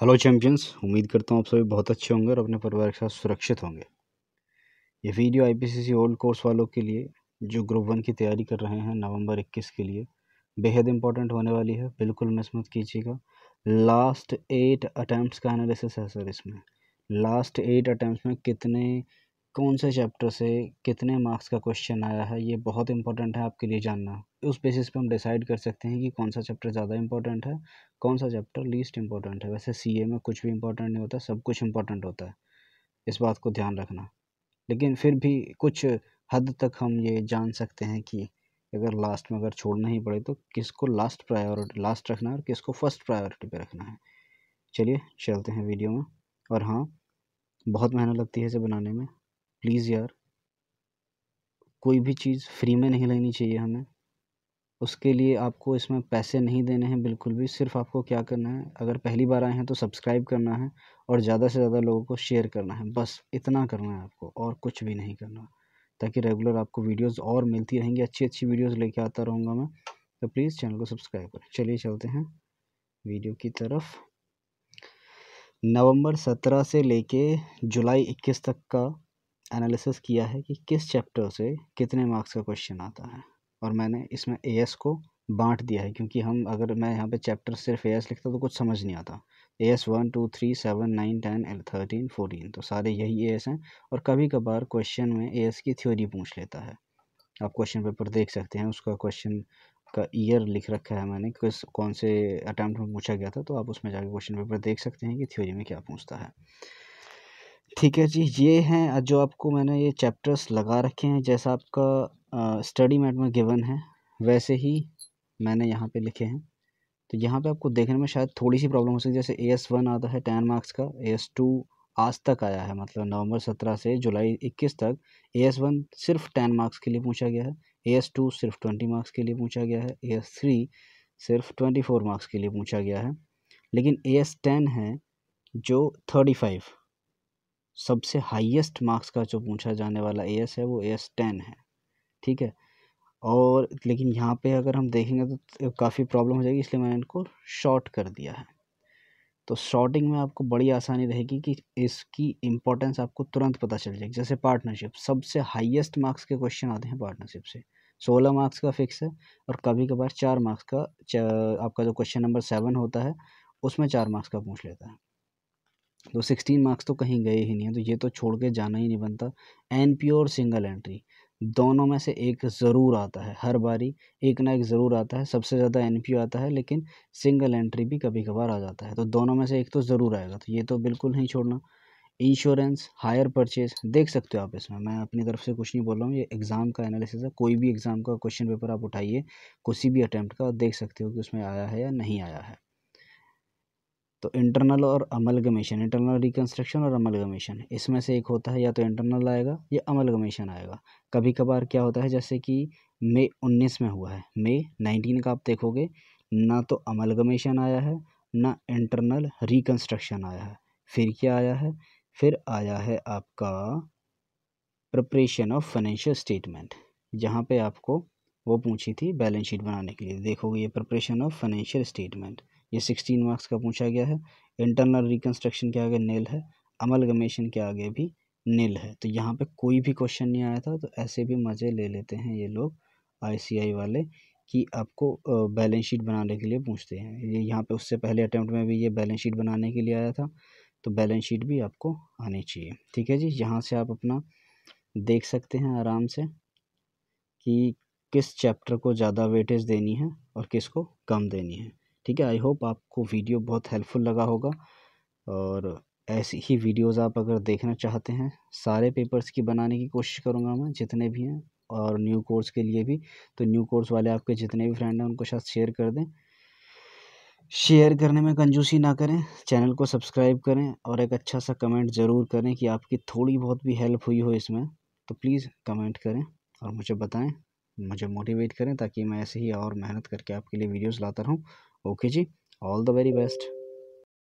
hello champions उम्मीद करता हूँ आप सभी बहुत अच्छे होंगे और अपने परिवार के साथ सुरक्षित होंगे ये वीडियो आईपीसीसी ओल्ड कोर्स वालों के लिए जो ग्रुप वन की तैयारी कर रहे हैं नवंबर 21 के लिए बेहद इंपॉर्टेंट होने वाली है बिल्कुल मिस मत कीजिएगा लास्ट एट अटैम्प्ट का एनालिसिस है सर इसमें लास्ट एट अटैम्प्ट में कितने कौन से चैप्टर से कितने मार्क्स का क्वेश्चन आया है ये बहुत इंपॉर्टेंट है आपके लिए जानना उस बेसिस पे हम डिसाइड कर सकते हैं कि कौन सा चैप्टर ज़्यादा इंपॉर्टेंट है कौन सा चैप्टर लीस्ट इंपॉर्टेंट है वैसे सी में कुछ भी इंपॉर्टेंट नहीं होता सब कुछ इंपॉर्टेंट होता है इस बात को ध्यान रखना लेकिन फिर भी कुछ हद तक हम ये जान सकते हैं कि अगर लास्ट में अगर छोड़ना ही पड़े तो किसको लास्ट प्रायोरिटी लास्ट रखना है और किसको फर्स्ट प्रायोरिटी पे रखना है चलिए चलते हैं वीडियो में और हाँ बहुत मेहनत लगती है इसे बनाने में प्लीज़ यार कोई भी चीज़ फ़्री में नहीं लेनी चाहिए हमें उसके लिए आपको इसमें पैसे नहीं देने हैं बिल्कुल भी सिर्फ आपको क्या करना है अगर पहली बार आए हैं तो सब्सक्राइब करना है और ज़्यादा से ज़्यादा लोगों को शेयर करना है बस इतना करना है आपको और कुछ भी नहीं करना ताकि रेगुलर आपको वीडियोस और मिलती रहेंगी अच्छी अच्छी वीडियोस लेके आता रहूँगा मैं तो प्लीज़ चैनल को सब्सक्राइब करें चलिए चलते हैं वीडियो की तरफ नवंबर सत्रह से लेके जुलाई इक्कीस तक का एनालिसिस किया है कि किस चैप्टर से कितने मार्क्स का क्वेश्चन आता है और मैंने इसमें ए एस को बांट दिया है क्योंकि हम अगर मैं यहाँ पे चैप्टर सिर्फ ए एस लिखता तो कुछ समझ नहीं आता A S one two three seven nine ten L thirteen fourteen तो सारे यही ए एस हैं और कभी कभार क्वेश्चन में ए एस की थ्योरी पूछ लेता है आप क्वेश्चन पेपर देख सकते हैं उसका क्वेश्चन का ईयर लिख रखा है मैंने किस कौन से अटैम्प्ट में पूछा गया था तो आप उसमें जाके क्वेश्चन पेपर देख सकते हैं कि थ्योरी में क्या पूछता है ठीक है जी ये हैं जो आपको मैंने ये चैप्टर्स लगा रखे हैं जैसा आपका स्टडी मैट में गिवन है वैसे ही मैंने यहाँ पे लिखे हैं तो यहाँ पे आपको देखने में शायद थोड़ी सी प्रॉब्लम हो सकती है जैसे ए एस वन आता है टेन मार्क्स का ए एस टू आज तक आया है मतलब नवंबर सत्रह से जुलाई इक्कीस तक ए एस वन सिर्फ टेन मार्क्स के लिए पूछा गया है ए एस टू सिर्फ ट्वेंटी मार्क्स के लिए पूछा गया है ए एस थ्री सिर्फ ट्वेंटी फोर मार्क्स के लिए पूछा गया है लेकिन ए एस टेन है जो थर्टी फाइव सबसे हाईएस्ट मार्क्स का जो पूछा जाने वाला ए एस है वो एस टेन है ठीक है और लेकिन यहाँ पे अगर हम देखेंगे तो काफ़ी प्रॉब्लम हो जाएगी इसलिए मैंने इनको शॉर्ट कर दिया है तो शॉर्टिंग में आपको बड़ी आसानी रहेगी कि इसकी इम्पोर्टेंस आपको तुरंत पता चल जाएगी जैसे पार्टनरशिप सबसे हाईएस्ट मार्क्स के क्वेश्चन आते हैं पार्टनरशिप से सोलह मार्क्स का फिक्स है और कभी कभार चार मार्क्स का आपका जो क्वेश्चन नंबर सेवन होता है उसमें चार मार्क्स का पूछ लेता है तो सिक्सटीन मार्क्स तो कहीं गए ही नहीं है तो ये तो छोड़ के जाना ही नहीं बनता एन पी और सिंगल एंट्री दोनों में से एक ज़रूर आता है हर बारी एक ना एक ज़रूर आता है सबसे ज़्यादा एन पी आता है लेकिन सिंगल एंट्री भी कभी कभार आ जाता है तो दोनों में से एक तो ज़रूर आएगा तो ये तो बिल्कुल नहीं छोड़ना इंश्योरेंस हायर परचेज देख सकते हो आप इसमें मैं अपनी तरफ से कुछ नहीं बोल रहा हूँ ये एग्ज़ाम का एनालिसिस है कोई भी एग्ज़ाम का क्वेश्चन पेपर आप उठाइए किसी भी अटैम्प्ट का देख सकते हो कि उसमें आया है या नहीं आया है तो इंटरनल और अमलगमेशन इंटरनल रिकन्स्ट्रक्शन और अमलगमेशन इसमें से एक होता है या तो इंटरनल आएगा या अमलगमेशन आएगा कभी कभार क्या होता है जैसे कि मई उन्नीस में हुआ है मई नाइनटीन का आप देखोगे ना तो अमलगमेशन आया है ना इंटरनल रिकन्स्ट्रक्शन आया है फिर क्या आया है फिर आया है आपका प्रपरेशन ऑफ फाइनेंशियल स्टेटमेंट जहाँ पे आपको वो पूछी थी बैलेंस शीट बनाने के लिए देखोगे ये प्रपरेशन ऑफ फाइनेंशियल स्टेटमेंट ये सिक्सटीन मार्क्स का पूछा गया है इंटरनल रिकन्स्ट्रक्शन के आगे नील है अमल गमेशन के आगे भी नील है तो यहाँ पे कोई भी क्वेश्चन नहीं आया था तो ऐसे भी मज़े ले लेते हैं ये लोग आईसीआई वाले कि आपको बैलेंस शीट बनाने के लिए पूछते हैं ये यहाँ पे उससे पहले अटैम्प्ट में भी ये बैलेंस शीट बनाने के लिए आया था तो बैलेंस शीट भी आपको आनी चाहिए ठीक है जी यहाँ से आप अपना देख सकते हैं आराम से कि किस चैप्टर को ज़्यादा वेटेज देनी है और किस को कम देनी है ठीक है आई होप आपको वीडियो बहुत हेल्पफुल लगा होगा और ऐसी ही वीडियोस आप अगर देखना चाहते हैं सारे पेपर्स की बनाने की कोशिश करूँगा मैं जितने भी हैं और न्यू कोर्स के लिए भी तो न्यू कोर्स वाले आपके जितने भी फ्रेंड हैं उनको साथ शेयर कर दें शेयर करने में कंजूसी ना करें चैनल को सब्सक्राइब करें और एक अच्छा सा कमेंट ज़रूर करें कि आपकी थोड़ी बहुत भी हेल्प हुई हो इसमें तो प्लीज़ कमेंट करें और मुझे बताएं मुझे मोटिवेट करें ताकि मैं ऐसे ही और मेहनत करके आपके लिए वीडियोस लाता रहूं ओके जी ऑल द वेरी बेस्ट